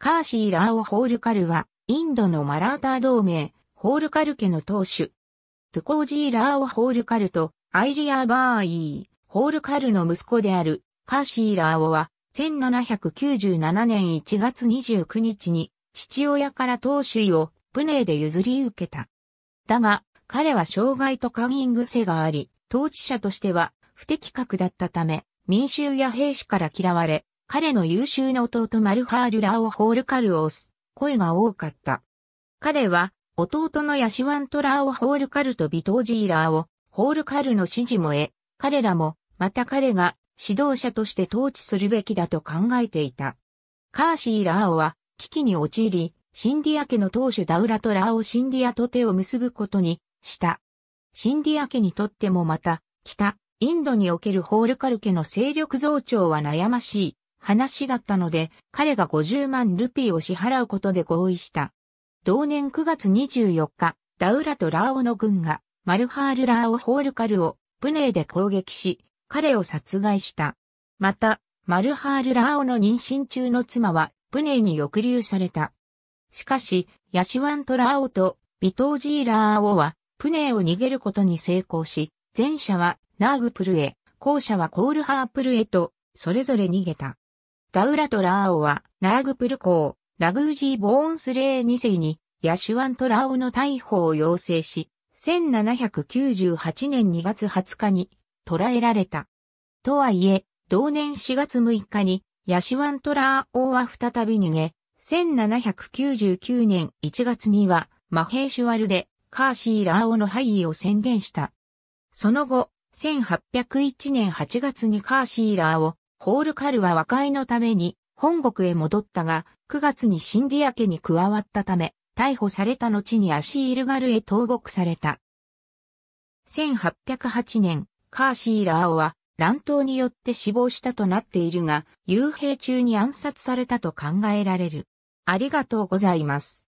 カーシー・ラーオ・ホールカルは、インドのマラーター同盟、ホールカル家の当主。トゥコージー・ラーオ・ホールカルと、アイリア・バーイー、ホールカルの息子である、カーシー・ラーオは、1797年1月29日に、父親から当主位を、プネーで譲り受けた。だが、彼は障害とング癖があり、統治者としては不適格だったため、民衆や兵士から嫌われ、彼の優秀な弟マルハール・ラオ・ホール・カルを押す声が多かった。彼は、弟のヤシワント・ラオ・ホール・カルとビトージー・ラーをホール・カルの指示も得、彼らも、また彼が、指導者として統治するべきだと考えていた。カーシー・ラーは、危機に陥り、シンディア家の当主ダウラとラオ・シンディアと手を結ぶことにした。シンディア家にとってもまた、北、インドにおけるホールカル家の勢力増長は悩ましい話だったので、彼が50万ルピーを支払うことで合意した。同年9月24日、ダウラとラオの軍が、マルハール・ラオ・ホールカルを、プネーで攻撃し、彼を殺害した。また、マルハール・ラオの妊娠中の妻は、プネーに抑留された。しかし、ヤシワント・ラオと、ビトージー・ラーオは、プネーを逃げることに成功し、前者は、ナーグプルへ、後者はコールハープルへと、それぞれ逃げた。ダウラトラーオは、ナーグプル公、ラグージー・ボーンスレー2世に、ヤシュワントラーオの逮捕を要請し、1798年2月20日に、捕らえられた。とはいえ、同年4月6日に、ヤシュワントラー王は再び逃げ、1799年1月には、マヘーシュワルで、カーシーラーオの敗位を宣言した。その後、1801年8月にカーシーラーオ、ホールカルは和解のために本国へ戻ったが、9月にシンディア家に加わったため、逮捕された後にアシールガルへ投獄された。1808年、カーシーラーオは乱闘によって死亡したとなっているが、幽閉中に暗殺されたと考えられる。ありがとうございます。